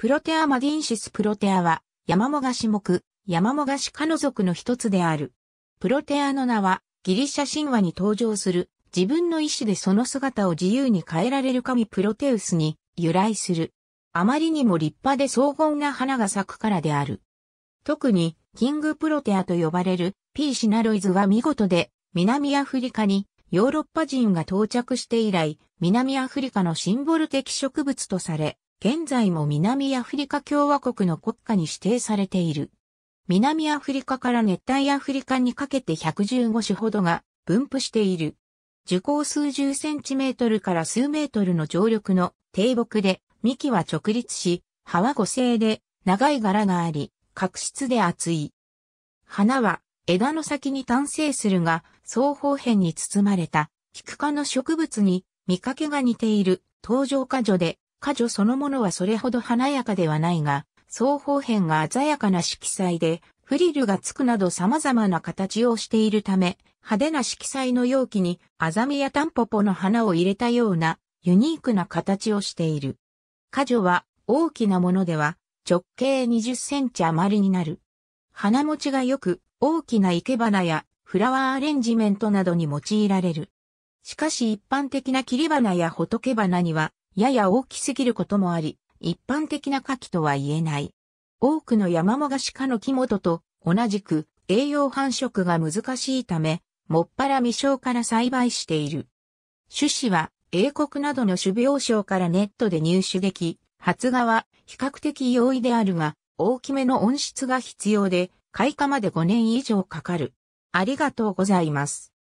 プロテアマディンシスプロテアは、ヤマモガシ目、ヤマモガシ科の属の一つである。プロテアの名は、ギリシャ神話に登場する、自分の意志でその姿を自由に変えられる神プロテウスに由来する。あまりにも立派で荘厳な花が咲くからである。特に、キングプロテアと呼ばれる P シナロイズは見事で、南アフリカにヨーロッパ人が到着して以来、南アフリカのシンボル的植物とされ、現在も南アフリカ共和国の国家に指定されている。南アフリカから熱帯アフリカにかけて115種ほどが分布している。樹高数十センチメートルから数メートルの常緑の低木で、幹は直立し、葉は五星で長い柄があり、角質で厚い。花は枝の先に単生するが、双方辺に包まれた、菊科の植物に見かけが似ている、登場果樹で、花女そのものはそれほど華やかではないが、双方辺が鮮やかな色彩で、フリルがつくなど様々な形をしているため、派手な色彩の容器にアザミやタンポポの花を入れたようなユニークな形をしている。花女は大きなものでは直径20センチ余りになる。花持ちがよく大きな生け花やフラワーアレンジメントなどに用いられる。しかし一般的な切り花や仏花にはやや大きすぎることもあり、一般的な牡蠣とは言えない。多くの山もがしか科の木元と同じく栄養繁殖が難しいため、もっぱら未生から栽培している。種子は英国などの種苗床からネットで入手でき、発芽は比較的容易であるが、大きめの温室が必要で、開花まで5年以上かかる。ありがとうございます。